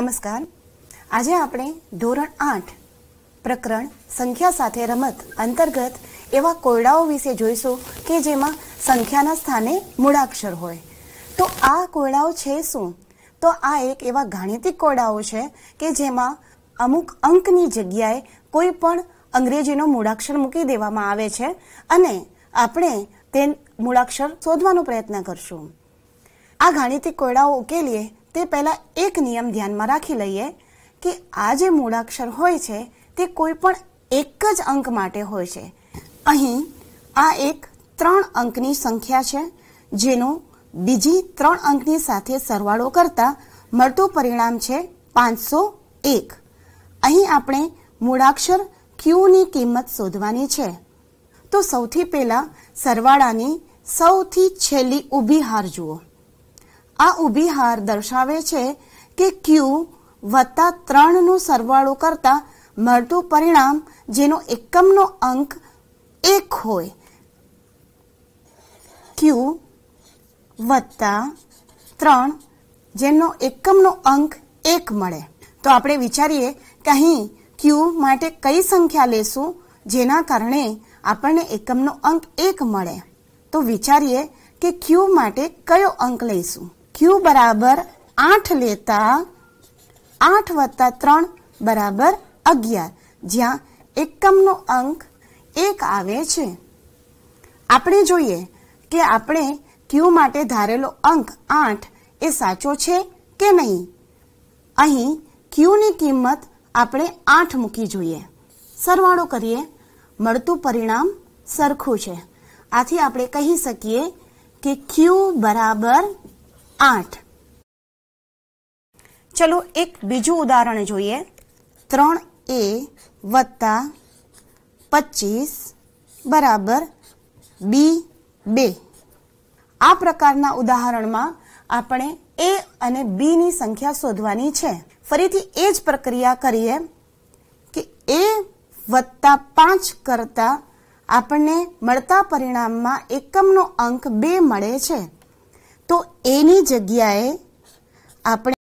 નમસ્કાર આજે આપણે ધોરણ આઠ પ્રકરણ સંખ્યા સાથે રમત અંતર્ગત એવા કોયડાઓ વિશે જોઈશું કે જેમાં સંખ્યાના સ્થાને મૂળાક્ષર હોય તો આ કોયડાઓ છે શું તો આ એક એવા ગાણિતિક કોયડાઓ છે કે જેમાં અમુક અંકની જગ્યાએ કોઈ પણ અંગ્રેજીનો મૂળાક્ષર મૂકી દેવામાં આવે છે અને આપણે તે મૂળાક્ષર શોધવાનો પ્રયત્ન કરશું આ ગાણિતિક કોયડાઓ ઉકેલીએ તે પહેલાં એક નિયમ ધ્યાનમાં રાખી લઈએ કે આ જે મૂળાક્ષર હોય છે તે કોઈ પણ એક જ અંક માટે હોય છે અહીં આ એક ત્રણ અંકની સંખ્યા છે જેનો બીજી ત્રણ અંકની સાથે સરવાળો કરતાં મળતું પરિણામ છે પાંચસો એક અહીં આપણે મૂળાક્ષર ક્યુની કિંમત શોધવાની છે તો સૌથી પહેલાં સરવાળાની સૌથી છેલ્લી ઊભી હાર જુઓ આ ઊભી હાર દર્શાવે છે કે ક્યુ વત્તા ત્રણનું સરવાળો કરતા મળતું પરિણામ જેનો એકમનો અંક એક હોય ક્યુ વત્તા ત્રણ જેનો એકમનો અંક એક મળે તો આપણે વિચારીએ કે અહીં ક્યુ માટે કઈ સંખ્યા લેશું જેના કારણે આપણને એકમનો અંક એક મળે તો વિચારીએ કે ક્યુ માટે કયો અંક લઈશું ક્યુ બરાબર આઠ લેતા આઠ વત્તા ત્રણ બરાબર અગિયાર જ્યાં એકમનો અંક એક આવે છે આપણે જોઈએ કે આપણે ક્યુ માટે ધારેલો અંક આઠ એ સાચો છે કે નહીં અહીં ક્યુની કિંમત આપણે આઠ મૂકી જોઈએ સરવાળો કરીએ મળતું પરિણામ સરખું છે આથી આપણે કહી શકીએ કે ક્યુ બરાબર આઠ ચલો એક બીજું ઉદાહરણ જોઈએ ત્રણ એ વત્તા પચીસ બરાબર બી બે આ પ્રકારના ઉદાહરણમાં આપણે એ અને બીની સંખ્યા શોધવાની છે ફરીથી એ જ પ્રક્રિયા કરીએ કે એ વત્તા પાંચ કરતાં આપણને મળતા પરિણામમાં એકમનો અંક બે મળે છે તો એની જગ્યાએ આપણે